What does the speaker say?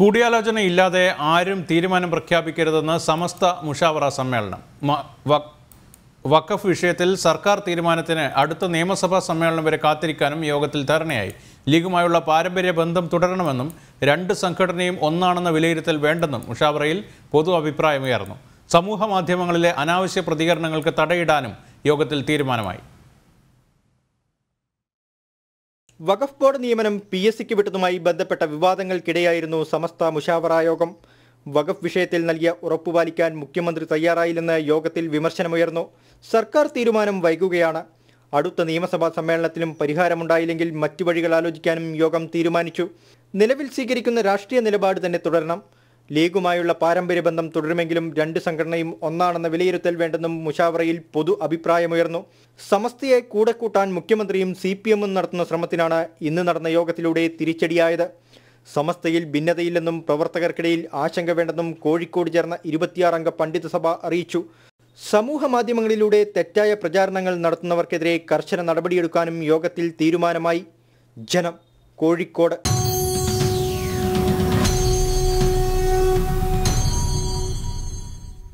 കൂടിയാലോചന ഇല്ലാതെ ആരും തീരുമാനം പ്രഖ്യാപിക്കരുതെന്ന് സമസ്ത മുഷാവറ സമ്മേളനം വഖഫ് വിഷയത്തിൽ സർക്കാർ തീരുമാനത്തിന് അടുത്ത നിയമസഭാ സമ്മേളനം വരെ കാത്തിരിക്കാനും യോഗത്തിൽ ധാരണയായി ലീഗുമായുള്ള പാരമ്പര്യ ബന്ധം തുടരണമെന്നും രണ്ട് സംഘടനയും ഒന്നാണെന്ന വിലയിരുത്തൽ വേണ്ടെന്നും മുഷാവറയിൽ പൊതു അഭിപ്രായമുയർന്നു സമൂഹ മാധ്യമങ്ങളിലെ അനാവശ്യ പ്രതികരണങ്ങൾക്ക് തടയിടാനും യോഗത്തിൽ തീരുമാനമായി വഖഫ് ബോർഡ് നിയമനം പി എസ് സിക്ക് വിട്ടതുമായി ബന്ധപ്പെട്ട വിവാദങ്ങൾക്കിടെയായിരുന്നു സമസ്ത മുഷാവറ യോഗം വഖഫ് വിഷയത്തിൽ നൽകിയ ഉറപ്പുപാലിക്കാൻ മുഖ്യമന്ത്രി തയ്യാറായില്ലെന്ന് യോഗത്തിൽ വിമർശനമുയർന്നു സർക്കാർ തീരുമാനം വൈകുകയാണ് അടുത്ത നിയമസഭാ സമ്മേളനത്തിലും പരിഹാരമുണ്ടായില്ലെങ്കിൽ മറ്റു വഴികൾ ആലോചിക്കാനും യോഗം തീരുമാനിച്ചു നിലവിൽ സ്വീകരിക്കുന്ന രാഷ്ട്രീയ നിലപാട് തന്നെ തുടരണം ലീഗുമായുള്ള പാരമ്പര്യ ബന്ധം തുടരുമെങ്കിലും രണ്ട് സംഘടനയും ഒന്നാണെന്ന വിലയിരുത്തൽ വേണ്ടെന്നും മുഷാവറയിൽ പൊതു അഭിപ്രായമുയർന്നു സമസ്തയെ കൂടെ കൂട്ടാൻ മുഖ്യമന്ത്രിയും സി പി എമ്മും നടത്തുന്ന ശ്രമത്തിനാണ് ഇന്ന് നടന്ന യോഗത്തിലൂടെ തിരിച്ചടിയായത് സമസ്തയിൽ ഭിന്നതയില്ലെന്നും പ്രവർത്തകർക്കിടയിൽ ആശങ്ക വേണ്ടെന്നും കോഴിക്കോട് ചേർന്ന ഇരുപത്തിയാറംഗ പണ്ഡിത സഭ അറിയിച്ചു സമൂഹ മാധ്യമങ്ങളിലൂടെ തെറ്റായ പ്രചാരണങ്ങൾ നടത്തുന്നവർക്കെതിരെ കർശന നടപടിയെടുക്കാനും യോഗത്തിൽ തീരുമാനമായി ജനം കോഴിക്കോട്